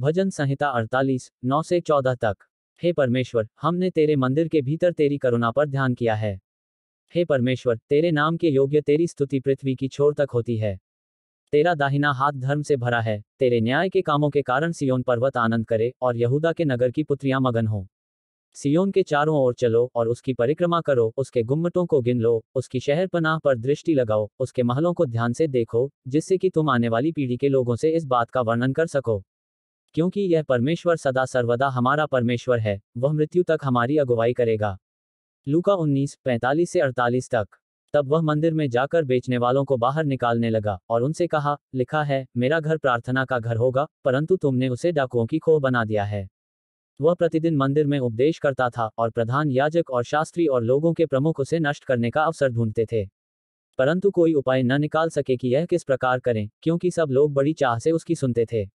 भजन संहिता 48, नौ से 14 तक हे परमेश्वर हमने तेरे मंदिर के भीतर तेरी करुणा पर ध्यान किया है हे परमेश्वर तेरे नाम के योग्य तेरी स्तुति पृथ्वी की छोर तक होती है तेरा दाहिना हाथ धर्म से भरा है तेरे न्याय के कामों के कारण सियोन पर्वत आनंद करे और यहूदा के नगर की पुत्रियां मगन हो सियोन के चारों ओर चलो और उसकी परिक्रमा करो उसके गुम्मटों को गिन लो उसकी शहर पनाह पर दृष्टि लगाओ उसके महलों को ध्यान से देखो जिससे कि तुम आने वाली पीढ़ी के लोगों से इस बात का वर्णन कर सको क्योंकि यह परमेश्वर सदा सर्वदा हमारा परमेश्वर है वह मृत्यु तक हमारी अगुवाई करेगा लूका उन्नीस पैंतालीस से अड़तालीस तक तब वह मंदिर में जाकर बेचने वालों को बाहर निकालने लगा और उनसे कहा लिखा है मेरा घर प्रार्थना का घर होगा परंतु तुमने उसे डाकुओं की खोह बना दिया है वह प्रतिदिन मंदिर में उपदेश करता था और प्रधान याजक और शास्त्री और लोगों के प्रमुख उसे नष्ट करने का अवसर ढूंढते थे परंतु कोई उपाय न निकाल सके कि यह किस प्रकार करें क्योंकि सब लोग बड़ी चाह से उसकी सुनते थे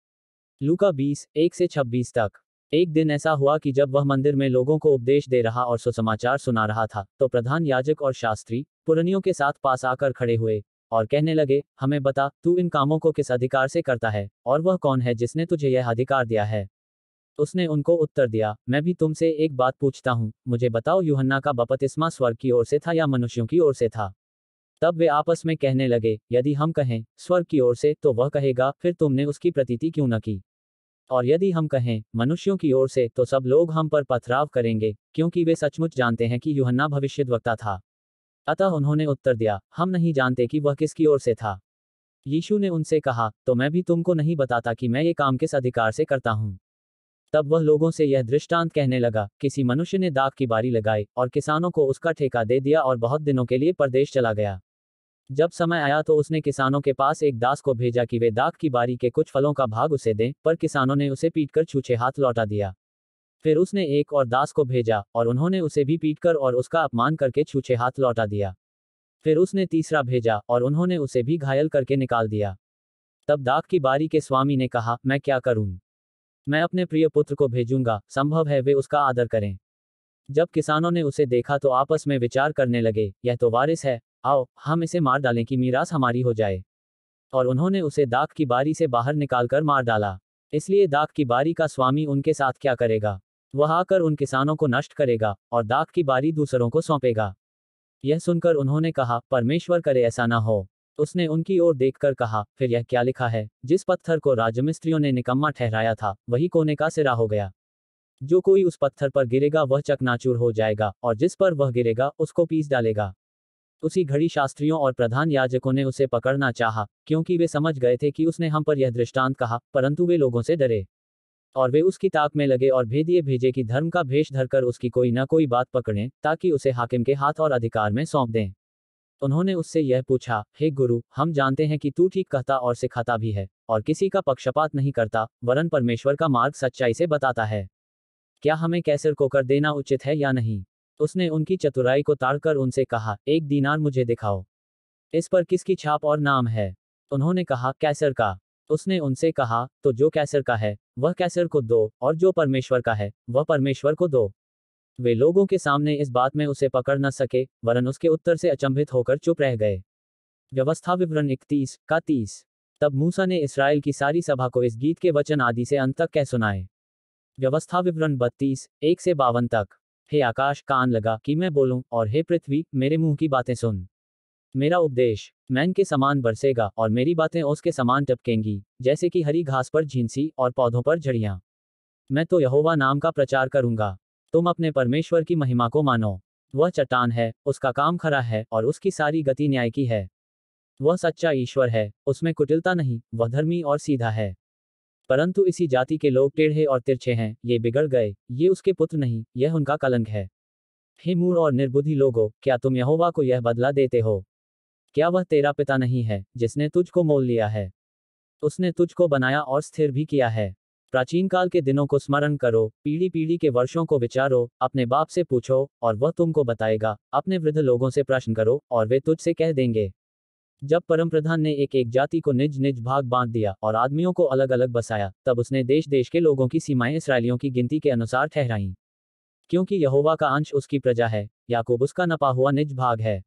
लूका 20, एक से 26 तक एक दिन ऐसा हुआ कि जब वह मंदिर में लोगों को उपदेश दे रहा और सुसमाचार सुना रहा था तो प्रधान याजक और शास्त्री पुरनियों के साथ पास आकर खड़े हुए और कहने लगे हमें बता तू इन कामों को किस अधिकार से करता है और वह कौन है जिसने तुझे यह अधिकार दिया है उसने उनको उत्तर दिया मैं भी तुमसे एक बात पूछता हूँ मुझे बताओ यूहन्ना का बपतिस्मा स्वर्ग की ओर से था या मनुष्यों की ओर से था तब वे आपस में कहने लगे यदि हम कहें स्वर्ग की ओर से तो वह कहेगा फिर तुमने उसकी प्रतीति क्यों न की और यदि हम कहें मनुष्यों की ओर से तो सब लोग हम पर पथराव करेंगे क्योंकि वे सचमुच जानते हैं कि भविष्य वक्ता था अतः उन्होंने उत्तर दिया हम नहीं जानते कि वह किसकी ओर से था यीशु ने उनसे कहा तो मैं भी तुमको नहीं बताता कि मैं ये काम किस अधिकार से करता हूँ तब वह लोगों से यह दृष्टांत कहने लगा किसी मनुष्य ने दाग की बारी लगाई और किसानों को उसका ठेका दे दिया और बहुत दिनों के लिए परदेश चला गया जब समय आया तो उसने किसानों के पास एक दास को भेजा कि वे दाग की बारी के कुछ फलों का भाग उसे दें पर किसानों ने उसे पीटकर छूछे हाथ लौटा दिया फिर उसने एक और दास को भेजा और उन्होंने उसे भी पीटकर और उसका अपमान करके छूछे हाथ लौटा दिया फिर उसने तीसरा भेजा और उन्होंने उसे भी घायल करके निकाल दिया तब दाग की बारी के स्वामी ने कहा मैं क्या करूं मैं अपने प्रिय पुत्र को भेजूंगा संभव है वे उसका आदर करें जब किसानों ने उसे देखा तो आपस में विचार करने लगे यह तो वारिस है आओ हम इसे मार डालें कि मीरास हमारी हो जाए और उन्होंने उसे दाग की बारी से बाहर निकालकर मार डाला इसलिए दाग की बारी का स्वामी उनके साथ क्या करेगा वह आकर उन किसानों को नष्ट करेगा और दाग की बारी दूसरों को सौंपेगा यह सुनकर उन्होंने कहा परमेश्वर करे ऐसा ना हो उसने उनकी ओर देखकर कहा फिर यह क्या लिखा है जिस पत्थर को राजमिस्त्रियों ने निकम्मा ठहराया था वही कोने का सिरा हो गया जो कोई उस पत्थर पर गिरेगा वह चकनाचूर हो जाएगा और जिस पर वह गिरेगा उसको पीस डालेगा उसी घड़ी शास्त्रियों और प्रधान याजकों ने उसे पकड़ना चाहा क्योंकि वे समझ गए थे कि उसने हम पर यह दृष्टांत कहा परंतु वे लोगों से डरे और वे उसकी ताक में लगे और भेदिए भेजे कि धर्म का भेष धरकर उसकी कोई न कोई बात पकड़ें ताकि उसे हाकिम के हाथ और अधिकार में सौंप दें उन्होंने उससे यह पूछा हे गुरु हम जानते हैं कि तू ठीक कहता और सिखाता भी है और किसी का पक्षपात नहीं करता वरन परमेश्वर का मार्ग सच्चाई से बताता है क्या हमें कैसर को कर देना उचित है या नहीं उसने उनकी चतुराई को ताड़कर उनसे कहा एक दीनार मुझे दिखाओ इस पर किसकी छाप और नाम है उन्होंने कहा कैसर का उसने उनसे कहा तो जो कैसर का है वह कैसर को दो और जो परमेश्वर का है वह परमेश्वर को दो वे लोगों के सामने इस बात में उसे पकड़ न सके वरन उसके उत्तर से अचंभित होकर चुप रह गए व्यवस्था विवरण इकतीस का तीस तब मूसा ने इसराइल की सारी सभा को इस गीत के वचन आदि से अंत तक कह सुनाए व्यवस्था विवरण बत्तीस एक से बावन तक हे आकाश कान लगा कि मैं बोलूं और हे पृथ्वी मेरे मुंह की बातें सुन मेरा उपदेश मैन के समान बरसेगा और मेरी बातें उसके समान टपकेंगी जैसे कि हरी घास पर झींसी और पौधों पर झड़ियां मैं तो यहोवा नाम का प्रचार करूंगा तुम अपने परमेश्वर की महिमा को मानो वह चट्टान है उसका काम खरा है और उसकी सारी गति न्याय की है वह सच्चा ईश्वर है उसमें कुटिलता नहीं वह धर्मी और सीधा है परंतु इसी जाति के लोग टेढ़े और तिरछे हैं ये बिगड़ गए ये उसके पुत्र नहीं यह उनका कलंक है हे मूर और निर्बुद्धि लोगो क्या तुम यहोवा को यह बदला देते हो क्या वह तेरा पिता नहीं है जिसने तुझको मोल लिया है उसने तुझको बनाया और स्थिर भी किया है प्राचीन काल के दिनों को स्मरण करो पीढ़ी पीढ़ी के वर्षों को विचारो अपने बाप से पूछो और वह तुमको बताएगा अपने वृद्ध लोगों से प्रश्न करो और वे तुझसे कह देंगे जब परम प्रधान ने एक एक जाति को निज निज भाग बांध दिया और आदमियों को अलग अलग बसाया तब उसने देश देश के लोगों की सीमाएं इसराइलियों की गिनती के अनुसार ठहराई क्योंकि यहोवा का अंश उसकी प्रजा है याकूब उसका नपा हुआ निज भाग है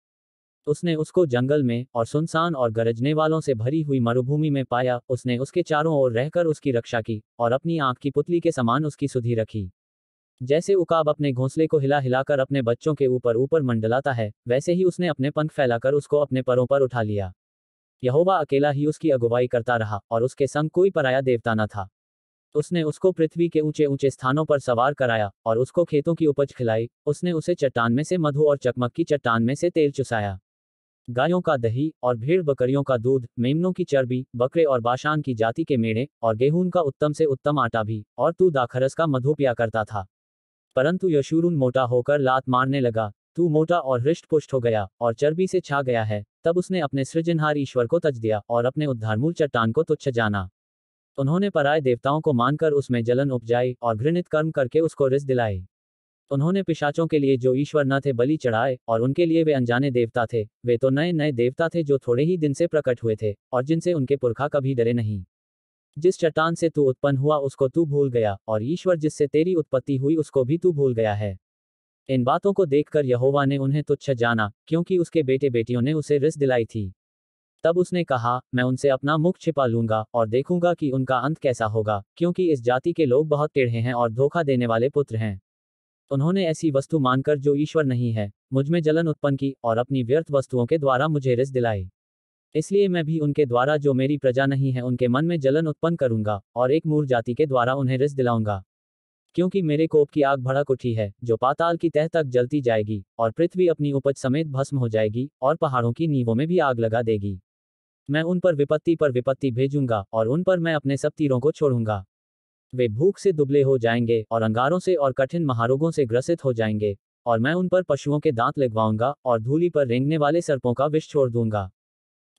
उसने उसको जंगल में और सुनसान और गरजने वालों से भरी हुई मरुभूमि में पाया उसने उसके चारों ओर रहकर उसकी रक्षा की और अपनी आंख की पुतली के समान उसकी सुधी रखी जैसे उकाब अपने घोंसले को हिला हिलाकर अपने बच्चों के ऊपर ऊपर मंडलाता है वैसे ही उसने अपने पंख फैलाकर उसको अपने परों पर उठा लिया यहोवा अकेला ही उसकी अगुवाई करता रहा और उसके संग कोई पराया देवता न था उसने उसको पृथ्वी के ऊंचे ऊंचे स्थानों पर सवार कराया और उसको खेतों की उपज खिलाई उसने उसे चट्टान में से मधु और चकमक की चट्टान में से तेल चुसाया गायों का दही और भेड़ बकरियों का दूध मेमनों की चर्बी बकरे और बाशान की जाति के मेड़े और गेहूं का उत्तम से उत्तम आटा भी और तू दाखरस का मधु पिया करता था परंतु यशूरुन मोटा होकर लात मारने लगा तू मोटा और हृष्ट पुष्ट हो गया और चर्बी से छा गया है तब उसने अपने सृजनहार ईश्वर को तज दिया और अपने उद्धारमूल चट्टान को तुच्छ जाना उन्होंने पराय देवताओं को मानकर उसमें जलन उपजाई और घृणित कर्म करके उसको रिस दिलाई उन्होंने पिशाचों के लिए जो ईश्वर न थे बलि चढ़ाए और उनके लिए वे अनजाने देवता थे वे तो नए नए देवता थे जो थोड़े ही दिन से प्रकट हुए थे और जिनसे उनके पुरखा कभी डरे नहीं जिस चट्टान से तू उत्पन्न हुआ उसको तू भूल गया और ईश्वर जिससे तेरी उत्पत्ति हुई उसको भी तू भूल गया है इन बातों को देखकर यहोवा ने उन्हें तुच्छ जाना क्योंकि उसके बेटे बेटियों ने उसे रिस दिलाई थी तब उसने कहा मैं उनसे अपना मुख छिपा लूंगा और देखूंगा कि उनका अंत कैसा होगा क्योंकि इस जाति के लोग बहुत टेढ़े हैं और धोखा देने वाले पुत्र हैं उन्होंने ऐसी वस्तु मानकर जो ईश्वर नहीं है मुझमें जलन उत्पन्न की और अपनी व्यर्थ वस्तुओं के द्वारा मुझे रिस दिलाई इसलिए मैं भी उनके द्वारा जो मेरी प्रजा नहीं है उनके मन में जलन उत्पन्न करूंगा और एक मूर जाति के द्वारा उन्हें रिस दिलाऊंगा क्योंकि मेरे कोप की आग भड़क उठी है जो पाताल की तह तक जलती जाएगी और पृथ्वी अपनी उपज समेत भस्म हो जाएगी और पहाड़ों की नींवों में भी आग लगा देगी मैं उन पर विपत्ति पर विपत्ति भेजूंगा और उन पर मैं अपने सब तीरों को छोड़ूंगा वे भूख से दुबले हो जाएंगे और अंगारों से और कठिन महारोगों से ग्रसित हो जाएंगे और मैं उन पर पशुओं के दांत लगवाऊंगा और धूली पर रेंगने वाले सर्पों का विष छोड़ दूंगा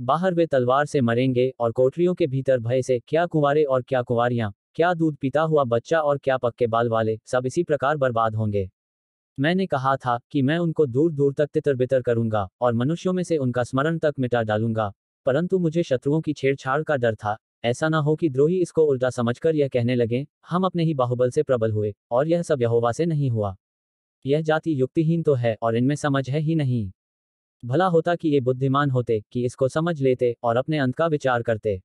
बाहर वे तलवार से मरेंगे और कोठरियों के भीतर भय से क्या कुंवारे और क्या कुंवरियाँ क्या दूध पीता हुआ बच्चा और क्या पक्के बाल वाले सब इसी प्रकार बर्बाद होंगे मैंने कहा था कि मैं उनको दूर दूर तक तितर बितर करूंगा और मनुष्यों में से उनका स्मरण तक मिटा डालूंगा परंतु मुझे शत्रुओं की छेड़छाड़ का डर था ऐसा ना हो कि द्रोही इसको उल्टा समझकर यह कहने लगे हम अपने ही बाहुबल से प्रबल हुए और यह सब यहोवा से नहीं हुआ यह जाति युक्तिहीन तो है और इनमें समझ है ही नहीं भला होता कि ये बुद्धिमान होते कि इसको समझ लेते और अपने अंत का विचार करते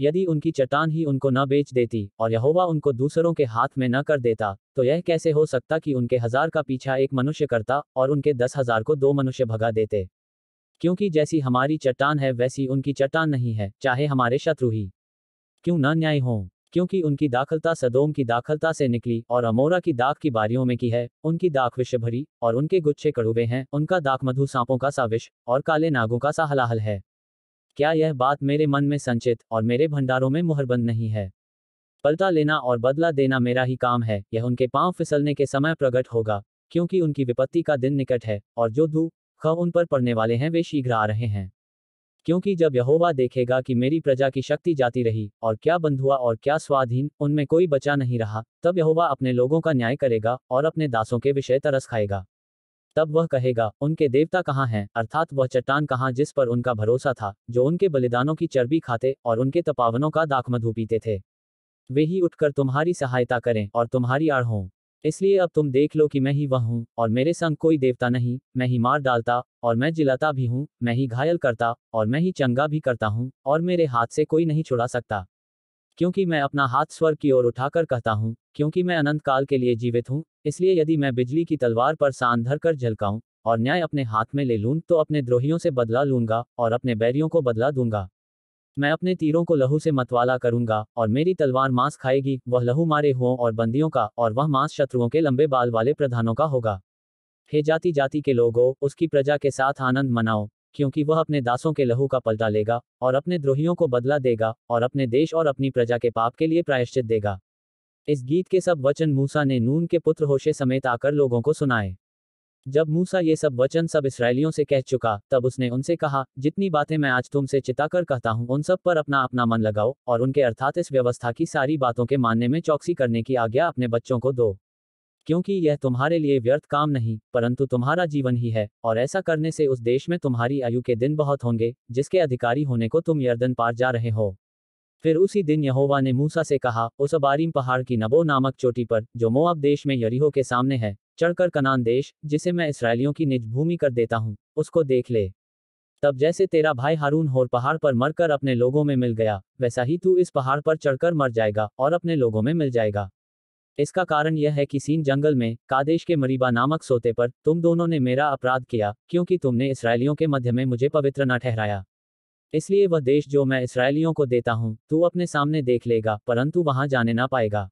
यदि उनकी चट्टान ही उनको न बेच देती और यहोवा उनको दूसरों के हाथ में न कर देता तो यह कैसे हो सकता कि उनके हजार का पीछा एक मनुष्य करता और उनके दस हजार को दो मनुष्य भगा देते क्योंकि जैसी हमारी चट्टान है वैसी उनकी चट्टान नहीं है चाहे हमारे शत्रु ही क्यों न न्याय हों क्योंकि उनकी दाखलता सदोम की दाखलता से निकली और अमोरा की दाख की बारियों में की है उनकी दाख विष भरी और उनके गुच्छे कड़ुवे हैं उनका दाख मधु सांपों का सा विष और काले नागों का सा हलाहल है क्या यह बात मेरे मन में संचित और मेरे भंडारों में मुहरबंद नहीं है पलटा लेना और बदला देना मेरा ही काम है यह उनके पांव फिसलने के समय प्रकट होगा क्योंकि उनकी विपत्ति का दिन निकट है और जो धू ख उन पर पड़ने वाले हैं वे शीघ्र आ रहे हैं क्योंकि जब यहोवा देखेगा कि मेरी प्रजा की शक्ति जाती रही और क्या बंधुआ और क्या स्वाधीन उनमें कोई बचा नहीं रहा तब यहोवा अपने लोगों का न्याय करेगा और अपने दासों के विषय तरस खाएगा तब वह कहेगा उनके देवता कहाँ हैं अर्थात वह चट्टान कहाँ जिस पर उनका भरोसा था जो उनके बलिदानों की चर्बी खाते और उनके तपावनों का दाखमधु पीते थे वे ही उठकर तुम्हारी सहायता करें और तुम्हारी आड़ हों इसलिए अब तुम देख लो कि मैं ही वह हूँ और मेरे संग कोई देवता नहीं मैं ही मार डालता और मैं जिलाता भी हूँ मैं ही घायल करता और मैं ही चंगा भी करता हूँ और मेरे हाथ से कोई नहीं छुड़ा सकता क्योंकि मैं अपना हाथ स्वर्ग की ओर उठाकर कहता हूँ क्योंकि मैं अनंत काल के लिए जीवित हूँ इसलिए यदि मैं बिजली की तलवार पर सान धर कर झलकाऊँ और न्याय अपने हाथ में ले लूँ तो अपने द्रोहियों से बदला लूंगा और अपने बैरियों को बदला दूंगा मैं अपने तीरों को लहू से मतवाला करूंगा और मेरी तलवार मांस खाएगी वह लहू मारे हुओं और बंदियों का और वह मांस शत्रुओं के लंबे बाल वाले प्रधानों का होगा हे जाति जाति के लोगों उसकी प्रजा के साथ आनंद मनाओ क्योंकि वह अपने दासों के लहू का पलटा लेगा और अपने द्रोहियों को बदला देगा और अपने देश और अपनी प्रजा के पाप के लिए प्रायश्चित देगा इस गीत के सब वचन मूसा ने नून के पुत्र होशे समेत आकर लोगों को सुनाए जब मूसा ये सब वचन सब इसराइलियों से कह चुका तब उसने उनसे कहा जितनी बातें मैं आज तुमसे चिताकर कहता हूँ उन सब पर अपना अपना मन लगाओ और उनके अर्थात इस व्यवस्था की सारी बातों के मानने में चौकसी करने की आज्ञा अपने बच्चों को दो क्योंकि यह तुम्हारे लिए व्यर्थ काम नहीं परंतु तुम्हारा जीवन ही है और ऐसा करने से उस देश में तुम्हारी आयु के दिन बहुत होंगे जिसके अधिकारी होने को तुम यर्दन पार जा रहे हो फिर उसी दिन यहोवा ने मूसा से कहा उस अबारीम पहाड़ की नबो नामक चोटी पर जो मोआब देश में यरीहो के सामने है चढ़कर कनान देश जिसे मैं इसराइलियों की निज भूमि कर देता हूँ उसको देख ले तब जैसे तेरा भाई हारून होर पहाड़ पर मरकर अपने लोगों में मिल गया वैसा ही तू इस पहाड़ पर चढ़कर मर जाएगा और अपने लोगों में मिल जाएगा इसका कारण यह है कि सीन जंगल में कादेश के मरीबा नामक सोते पर तुम दोनों ने मेरा अपराध किया क्योंकि तुमने इसराइलियों के मध्य में मुझे पवित्र न ठहराया इसलिए वह देश जो मैं इसराइलियों को देता हूँ तू अपने सामने देख लेगा परंतु वहां जाने ना पाएगा